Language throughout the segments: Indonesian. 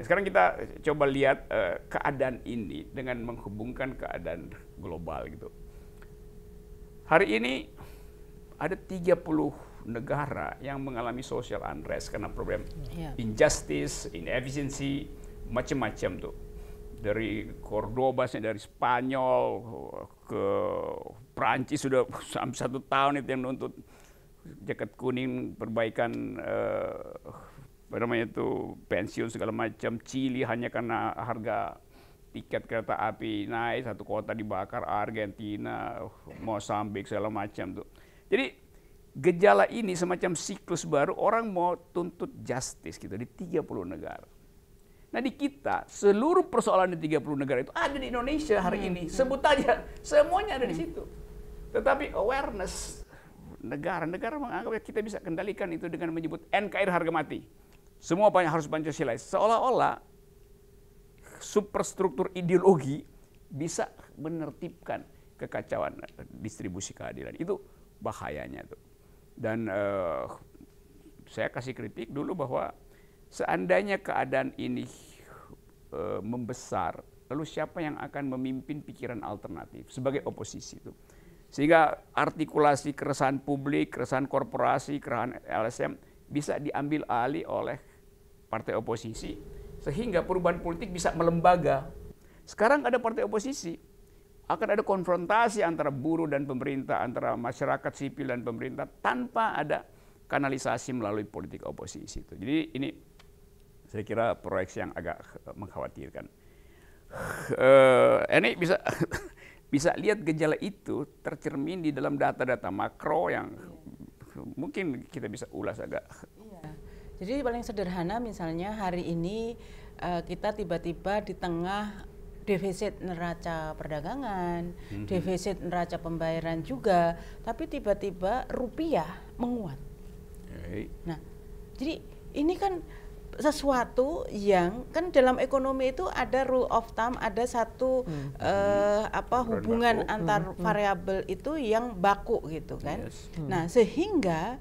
Sekarang kita eh, coba lihat uh, keadaan ini dengan menghubungkan keadaan global gitu. Hari ini ada 30 negara yang mengalami social unrest karena problem yeah. injustice, inefficiency, macam-macam tuh. Dari Cordoba, dari Spanyol ke Prancis sudah sampai satu tahun itu yang nuntut jaket kuning perbaikan uh, apa namanya itu pensiun segala macam Chili hanya karena harga tiket kereta api naik satu kota dibakar Argentina Mosambik segala macam tuh jadi gejala ini semacam siklus baru orang mau tuntut justice gitu di 30 negara Nah di kita seluruh persoalan di 30 negara itu ada di Indonesia hari hmm. ini. Sebut aja semuanya ada di situ. Tetapi awareness negara-negara menganggap kita bisa kendalikan itu dengan menyebut NKR harga mati. Semua banyak harus Pancasila. Seolah-olah superstruktur ideologi bisa menertibkan kekacauan distribusi keadilan. Itu bahayanya tuh. Dan uh, saya kasih kritik dulu bahwa seandainya keadaan ini uh, membesar, lalu siapa yang akan memimpin pikiran alternatif sebagai oposisi itu? Sehingga artikulasi keresahan publik, keresahan korporasi, keresahan LSM bisa diambil alih oleh partai oposisi sehingga perubahan politik bisa melembaga. Sekarang ada partai oposisi, akan ada konfrontasi antara buruh dan pemerintah, antara masyarakat sipil dan pemerintah tanpa ada kanalisasi melalui politik oposisi itu. Jadi ini saya kira proyeksi yang agak mengkhawatirkan. Uh, ini bisa bisa lihat gejala itu tercermin di dalam data-data makro yang mungkin kita bisa ulas agak jadi paling sederhana misalnya hari ini uh, kita tiba-tiba di tengah defisit neraca perdagangan, mm-hmm. defisit neraca pembayaran juga, tapi tiba-tiba rupiah menguat. Okay. Nah, jadi ini kan sesuatu yang kan dalam ekonomi itu ada rule of thumb ada satu hmm. uh, apa hubungan antar hmm. hmm. variabel itu yang baku gitu kan. Yes. Hmm. Nah, sehingga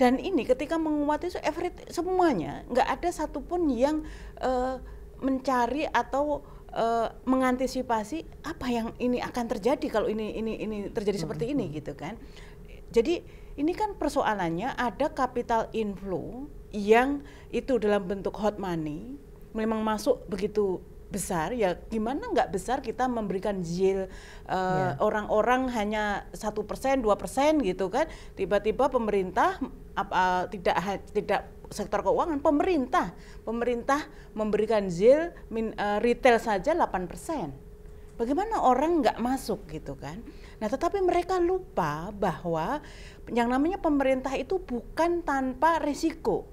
dan ini ketika menguat itu every, semuanya, nggak ada satupun yang uh, mencari atau uh, mengantisipasi apa yang ini akan terjadi kalau ini ini ini terjadi hmm. seperti hmm. ini gitu kan. Jadi ini kan persoalannya ada capital inflow yang itu dalam bentuk hot money memang masuk begitu besar ya gimana nggak besar kita memberikan yield eh, ya. orang-orang uh, hanya satu persen dua persen gitu kan tiba-tiba pemerintah uh, tidak tidak sektor keuangan pemerintah pemerintah memberikan yield min, uh, retail saja 8 persen bagaimana orang nggak masuk gitu kan nah tetapi mereka lupa bahwa yang namanya pemerintah itu bukan tanpa risiko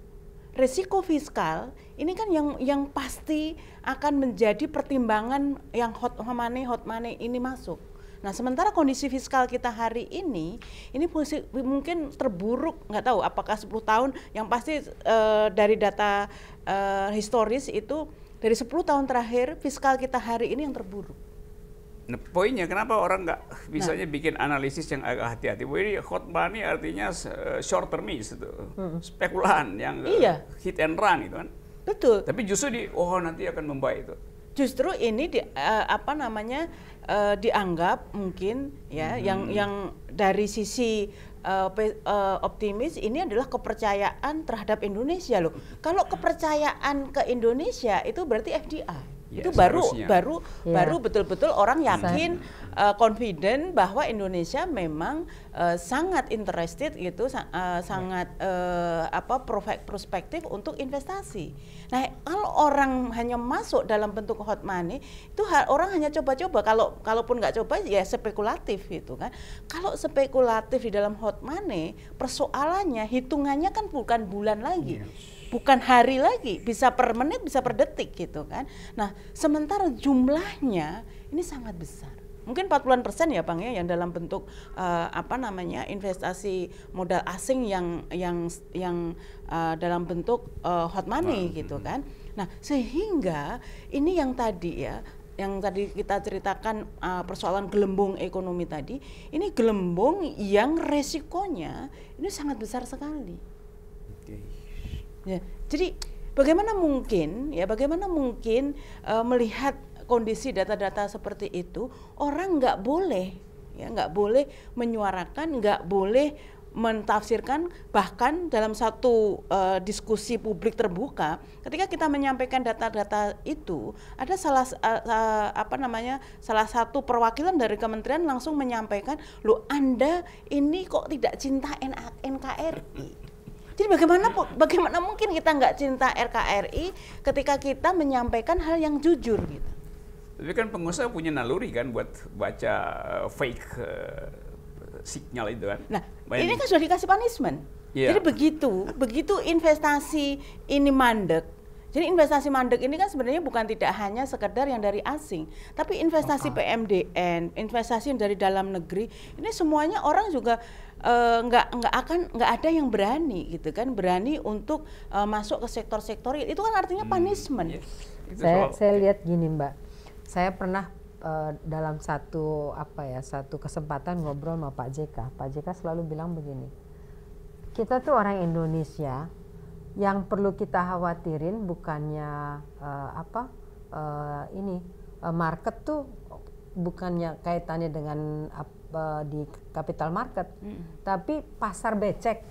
risiko fiskal ini kan yang yang pasti akan menjadi pertimbangan yang hot money hot money ini masuk. Nah, sementara kondisi fiskal kita hari ini, ini mungkin terburuk, nggak tahu apakah 10 tahun, yang pasti uh, dari data uh, historis itu dari 10 tahun terakhir, fiskal kita hari ini yang terburuk Nah, poinnya kenapa orang nggak misalnya nah. bikin analisis yang agak hati-hati? ini hot money artinya eh, short miss itu, hmm. spekulan yang eh, iya. hit and run itu kan. Betul. Tapi justru di oh nanti akan membaik itu. Justru ini di, uh, apa namanya uh, dianggap mungkin ya hmm. yang yang dari sisi uh, uh, optimis ini adalah kepercayaan terhadap Indonesia loh. Kalau kepercayaan ke Indonesia itu berarti FDI Ya, itu baru seharusnya. baru ya. baru betul-betul orang hmm. yakin uh, confident bahwa Indonesia memang uh, sangat interested gitu sa uh, sangat uh, apa prospektif untuk investasi. Nah, kalau orang hanya masuk dalam bentuk hot money itu orang hanya coba-coba kalau kalaupun nggak coba ya spekulatif gitu kan. Kalau spekulatif di dalam hot money persoalannya hitungannya kan bukan bulan lagi. Yes iya bukan hari lagi, bisa per menit, bisa per detik gitu kan. Nah, sementara jumlahnya ini sangat besar. Mungkin 40-an persen ya Bang ya yang dalam bentuk uh, apa namanya investasi modal asing yang yang yang uh, dalam bentuk uh, hot money hmm. gitu kan. Nah, sehingga ini yang tadi ya yang tadi kita ceritakan uh, persoalan gelembung ekonomi tadi, ini gelembung yang resikonya ini sangat besar sekali. Okay. Ya. Jadi bagaimana mungkin ya bagaimana mungkin uh, melihat kondisi data-data seperti itu orang nggak boleh ya nggak boleh menyuarakan nggak boleh mentafsirkan bahkan dalam satu uh, diskusi publik terbuka ketika kita menyampaikan data-data itu ada salah uh, uh, apa namanya salah satu perwakilan dari kementerian langsung menyampaikan lu Anda ini kok tidak cinta NKRI jadi bagaimana bagaimana mungkin kita nggak cinta RKRI ketika kita menyampaikan hal yang jujur gitu. Tapi kan pengusaha punya naluri kan buat baca eh, fake uh, signal itu kan. Nah, Main. ini kan sudah dikasih punishment. Yeah. Jadi begitu, begitu investasi ini mandek, jadi investasi mandek ini kan sebenarnya bukan tidak hanya sekedar yang dari asing, tapi investasi PMDN, investasi yang dari dalam negeri, ini semuanya orang juga Eh, nggak uh, nggak akan nggak ada yang berani gitu kan berani untuk uh, masuk ke sektor-sektor itu kan artinya hmm. punishment. Yes. saya soal. saya iya. lihat gini mbak, saya pernah uh, dalam satu apa ya satu kesempatan ngobrol sama Pak JK, Pak JK selalu bilang begini, kita tuh orang Indonesia yang perlu kita khawatirin bukannya uh, apa uh, ini uh, market tuh bukannya kaitannya dengan apa uh, di capital market, mm. tapi pasar becek,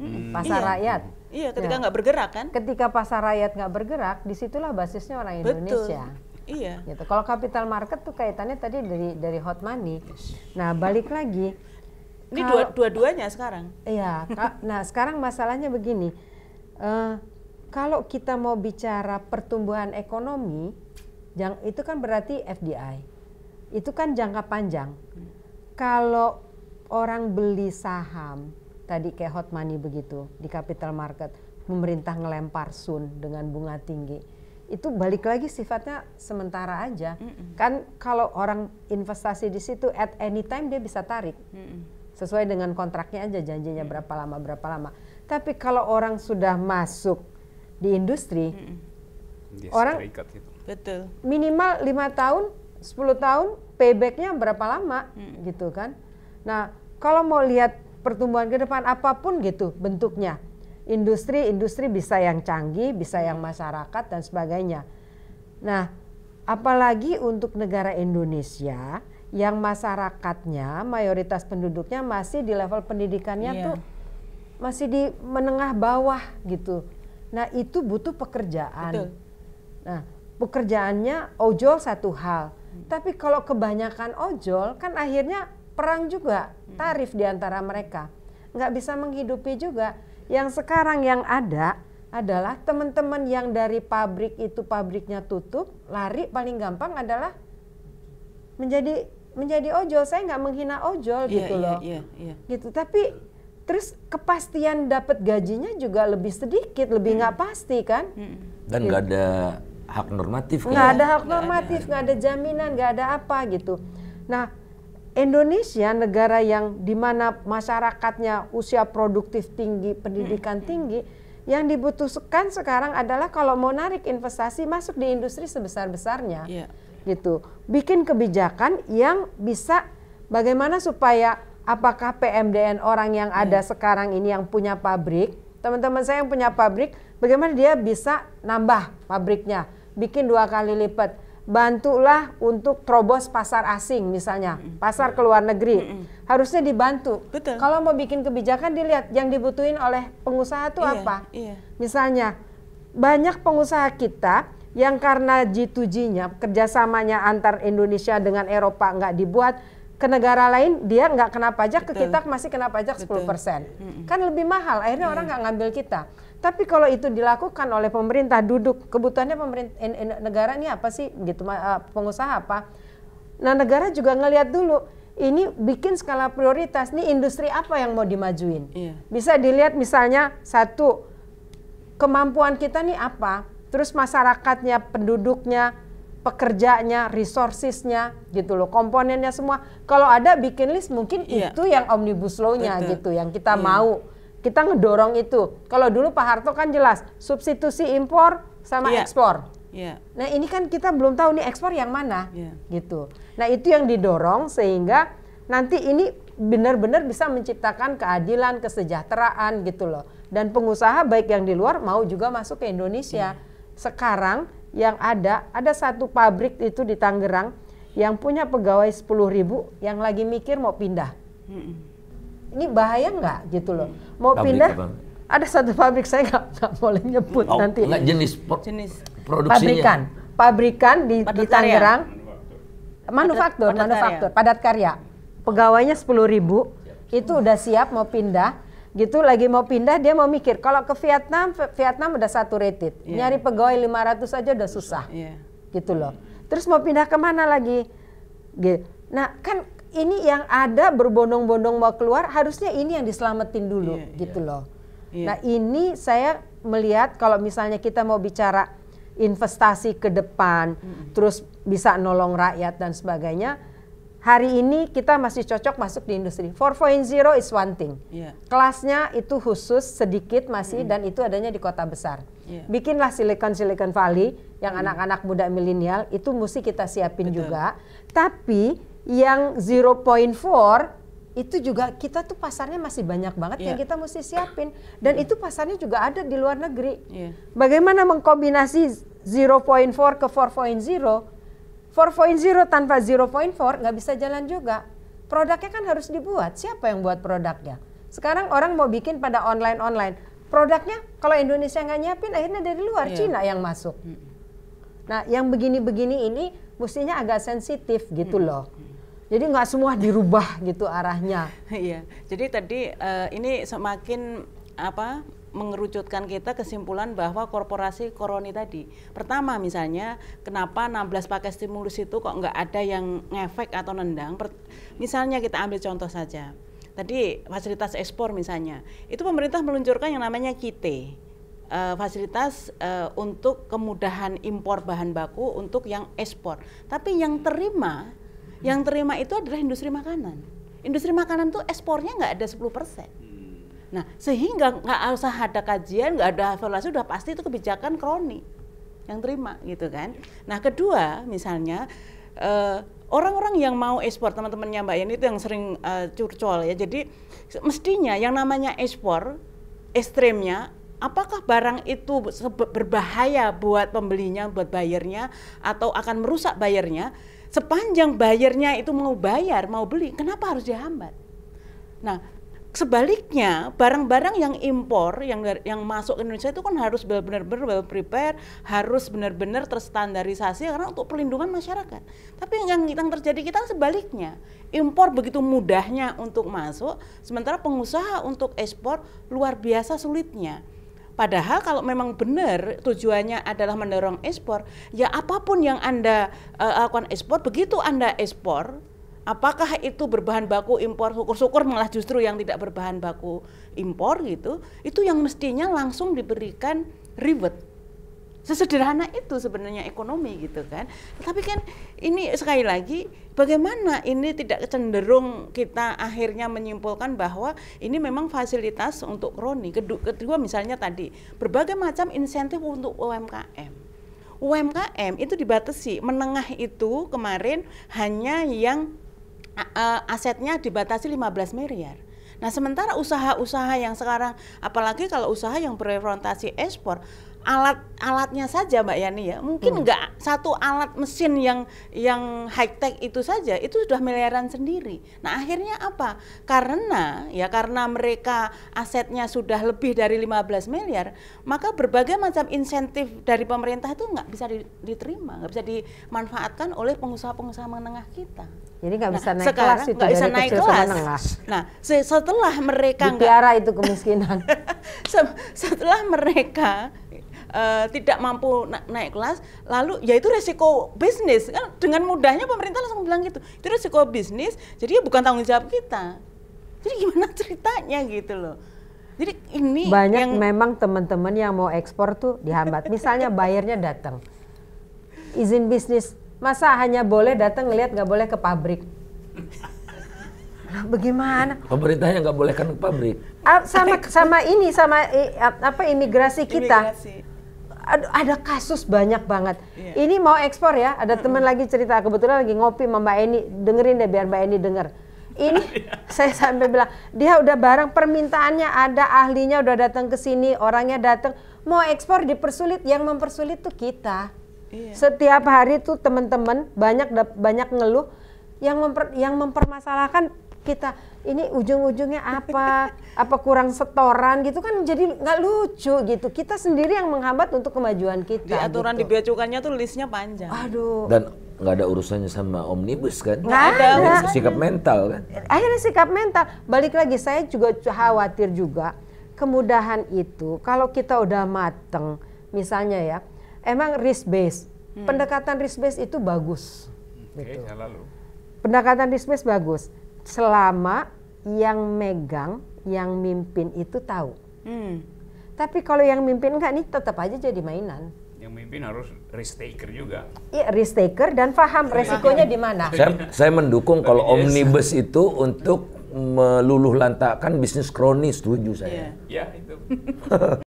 mm. pasar iya. rakyat. Iya, ya. ketika nggak ya. bergerak kan? Ketika pasar rakyat nggak bergerak, disitulah basisnya orang Betul. Indonesia. Iya. Gitu. Kalau capital market tuh kaitannya tadi dari dari hot money. Nah balik lagi. Ini dua-duanya sekarang. Iya. nah sekarang masalahnya begini. Uh, kalau kita mau bicara pertumbuhan ekonomi, yang itu kan berarti FDI. Itu kan jangka panjang. Hmm kalau orang beli saham tadi kayak hot money begitu di capital market, pemerintah ngelempar sun dengan bunga tinggi. Itu balik lagi sifatnya sementara aja. Mm -mm. Kan kalau orang investasi di situ at any time dia bisa tarik. Mm -mm. Sesuai dengan kontraknya aja janjinya mm -mm. berapa lama berapa lama. Tapi kalau orang sudah masuk di industri mm -mm. orang gitu. betul. Minimal lima tahun, 10 tahun paybacknya berapa lama hmm. gitu kan. Nah kalau mau lihat pertumbuhan ke depan apapun gitu bentuknya industri industri bisa yang canggih bisa yang masyarakat dan sebagainya nah apalagi untuk negara Indonesia yang masyarakatnya mayoritas penduduknya masih di level pendidikannya yeah. tuh masih di menengah bawah gitu nah itu butuh pekerjaan Betul. nah pekerjaannya ojol satu hal tapi kalau kebanyakan ojol kan akhirnya perang juga tarif di antara mereka. Nggak bisa menghidupi juga. Yang sekarang yang ada adalah teman-teman yang dari pabrik itu pabriknya tutup, lari paling gampang adalah menjadi menjadi ojol. Saya nggak menghina ojol yeah, gitu iya, loh. Yeah, yeah. Gitu. Tapi terus kepastian dapat gajinya juga lebih sedikit, lebih hmm. nggak mm. pasti kan? Hmm. Dan gitu. nggak gitu. ada hak normatif kan? nggak ada hak normatif nggak ada jaminan nggak ada apa gitu nah Indonesia negara yang dimana masyarakatnya usia produktif tinggi pendidikan tinggi yang dibutuhkan sekarang adalah kalau mau narik investasi masuk di industri sebesar besarnya yeah. gitu bikin kebijakan yang bisa bagaimana supaya apakah PMDN orang yang ada iya. sekarang ini yang punya pabrik teman-teman saya yang punya pabrik bagaimana dia bisa nambah pabriknya bikin dua kali lipat. Bantulah untuk terobos pasar asing misalnya, pasar ke luar negeri. Harusnya dibantu. Betul. Kalau mau bikin kebijakan dilihat yang dibutuhin oleh pengusaha itu iya, apa. Iya. Misalnya banyak pengusaha kita yang karena G2G-nya kerjasamanya antar Indonesia dengan Eropa nggak dibuat, ke negara lain dia nggak kena pajak Betul. ke kita masih kena pajak Betul. 10% mm kan lebih mahal akhirnya yeah. orang nggak ngambil kita tapi kalau itu dilakukan oleh pemerintah duduk kebutuhannya pemerintah negara ini apa sih gitu eh, pengusaha apa? Nah negara juga ngelihat dulu ini bikin skala prioritas nih industri apa yang mau dimajuin. Iya. Bisa dilihat misalnya satu kemampuan kita nih apa, terus masyarakatnya, penduduknya, pekerjanya, resourcesnya gitu loh, komponennya semua. Kalau ada bikin list mungkin iya. itu yang omnibus law-nya gitu, yang kita iya. mau kita ngedorong itu. Kalau dulu Pak Harto kan jelas substitusi impor sama yeah. ekspor. Yeah. Nah ini kan kita belum tahu nih ekspor yang mana, yeah. gitu. Nah itu yang didorong sehingga nanti ini benar-benar bisa menciptakan keadilan, kesejahteraan gitu loh. Dan pengusaha baik yang di luar mau juga masuk ke Indonesia. Yeah. Sekarang yang ada ada satu pabrik itu di Tangerang yang punya pegawai 10.000 ribu yang lagi mikir mau pindah. Mm -mm ini bahaya nggak gitu loh. Mau pabrik pindah apa? ada satu pabrik saya nggak boleh nyebut oh, nanti. Enggak jenis, jenis produksinya. Pabrikan, pabrikan di, di Tangerang. Manufaktur, padat, manufaktur, padat karya. Pegawainya sepuluh ribu, itu udah siap mau pindah gitu lagi mau pindah dia mau mikir kalau ke Vietnam Vietnam udah saturated yeah. nyari pegawai 500 aja udah susah yeah. gitu loh terus mau pindah kemana lagi gitu. nah kan ini yang ada berbondong-bondong mau keluar harusnya ini yang diselamatin dulu yeah, iya. gitu yeah. loh. Yeah. Nah ini saya melihat kalau misalnya kita mau bicara investasi ke depan, mm. terus bisa nolong rakyat dan sebagainya. Hari ini kita masih cocok masuk di industri. 4.0 is one thing. Yeah. Kelasnya itu khusus sedikit masih mm. dan itu adanya di kota besar. Yeah. Bikinlah Silicon Silicon Valley yang iya. anak-anak mm. muda milenial itu mesti kita siapin Betul. juga. Tapi yang 0.4 itu juga kita tuh pasarnya masih banyak banget yeah. yang iya. kita mesti siapin dan yeah. itu pasarnya juga ada di luar negeri. Yeah. Bagaimana mengkombinasi 0.4 ke 4.0? 4.0 tanpa 0.4 nggak bisa jalan juga. Produknya kan harus dibuat. Siapa yang buat produknya? Sekarang orang mau bikin pada online-online. Produknya kalau Indonesia nggak nyiapin akhirnya dari luar yeah. Cina yang masuk. Nah, yang begini-begini ini mestinya agak sensitif gitu loh. Jadi nggak semua dirubah gitu arahnya. Iya. Jadi tadi uh, ini semakin apa mengerucutkan kita kesimpulan bahwa korporasi koroni tadi. Pertama misalnya, kenapa 16 pakai stimulus itu kok nggak ada yang ngefek atau nendang? Per misalnya kita ambil contoh saja. Tadi fasilitas ekspor misalnya, itu pemerintah meluncurkan yang namanya KITE. Uh, fasilitas uh, untuk kemudahan impor bahan baku untuk yang ekspor. Tapi yang terima yang terima itu adalah industri makanan. Industri makanan tuh ekspornya nggak ada 10 persen. Hmm. Nah, sehingga nggak usah ada kajian, nggak ada evaluasi, sudah pasti itu kebijakan kroni yang terima gitu kan. Nah, kedua misalnya orang eh, orang-orang yang mau ekspor teman-temannya Mbak Yeni itu yang sering uh, curcol ya. Jadi mestinya yang namanya ekspor ekstremnya apakah barang itu berbahaya buat pembelinya, buat bayarnya atau akan merusak bayarnya Sepanjang bayarnya itu mau bayar, mau beli, kenapa harus dihambat? Nah, sebaliknya barang-barang yang impor yang yang masuk ke Indonesia itu kan harus benar-benar well prepare, harus benar-benar terstandarisasi karena untuk perlindungan masyarakat. Tapi yang yang terjadi kita kan sebaliknya. Impor begitu mudahnya untuk masuk, sementara pengusaha untuk ekspor luar biasa sulitnya. Padahal kalau memang benar tujuannya adalah mendorong ekspor, ya apapun yang Anda uh, lakukan ekspor, begitu Anda ekspor, apakah itu berbahan baku impor syukur-syukur malah justru yang tidak berbahan baku impor gitu itu yang mestinya langsung diberikan reward Sesederhana itu sebenarnya ekonomi gitu kan. Tapi kan ini sekali lagi bagaimana ini tidak cenderung kita akhirnya menyimpulkan bahwa ini memang fasilitas untuk kroni. Kedua misalnya tadi berbagai macam insentif untuk UMKM. UMKM itu dibatasi, menengah itu kemarin hanya yang asetnya dibatasi 15 miliar. Nah, sementara usaha-usaha yang sekarang apalagi kalau usaha yang berorientasi ekspor alat alatnya saja Mbak Yani ya mungkin hmm. nggak enggak satu alat mesin yang yang high tech itu saja itu sudah miliaran sendiri nah akhirnya apa karena ya karena mereka asetnya sudah lebih dari 15 miliar maka berbagai macam insentif dari pemerintah itu enggak bisa diterima enggak bisa dimanfaatkan oleh pengusaha-pengusaha menengah kita jadi nggak nah, bisa naik kelas itu bisa naik kelas. menengah. Nah, setelah mereka nggak itu kemiskinan. setelah mereka Eh, tidak mampu na naik kelas, lalu ya itu resiko bisnis kan dengan mudahnya pemerintah langsung bilang gitu. Itu resiko bisnis, jadi ya bukan tanggung jawab kita. Jadi gimana ceritanya gitu loh. Jadi ini banyak yang... memang teman-teman yang mau ekspor tuh dihambat. Misalnya bayarnya datang, izin bisnis masa hanya boleh datang lihat nggak boleh ke pabrik. bagaimana? Pemerintahnya nggak boleh kan ke pabrik. Ah, sama sama ini sama apa imigrasi kita. Imigrasi aduh, ada kasus banyak banget. Yeah. Ini mau ekspor ya, ada mm teman lagi cerita kebetulan lagi ngopi sama Mbak Eni, dengerin deh biar Mbak Eni denger. Ini iya. saya sampai bilang dia udah barang permintaannya ada ahlinya udah datang ke sini, orangnya datang mau ekspor dipersulit, yang mempersulit tuh kita. Yeah. Setiap hari tuh teman-teman banyak banyak ngeluh yang memper, yang mempermasalahkan kita ini ujung-ujungnya apa apa kurang setoran gitu kan jadi nggak lucu gitu kita sendiri yang menghambat untuk kemajuan kita di aturan gitu. dibacukannya tuh listnya panjang aduh dan nggak ada urusannya sama omnibus kan nggak ada sikap mental kan akhirnya sikap mental balik lagi saya juga khawatir juga kemudahan itu kalau kita udah mateng misalnya ya emang risk base, hmm. pendekatan risk base itu bagus okay, gitu. Ya, lalu pendekatan risk base bagus selama yang megang, yang mimpin itu tahu. Hmm. Tapi kalau yang mimpin enggak nih tetap aja jadi mainan. Yang mimpin harus risk taker juga. Iya, risk taker dan paham resikonya di mana. Saya, saya mendukung kalau omnibus itu untuk meluluh lantakan bisnis kronis, setuju saya. Iya, yeah. yeah, itu.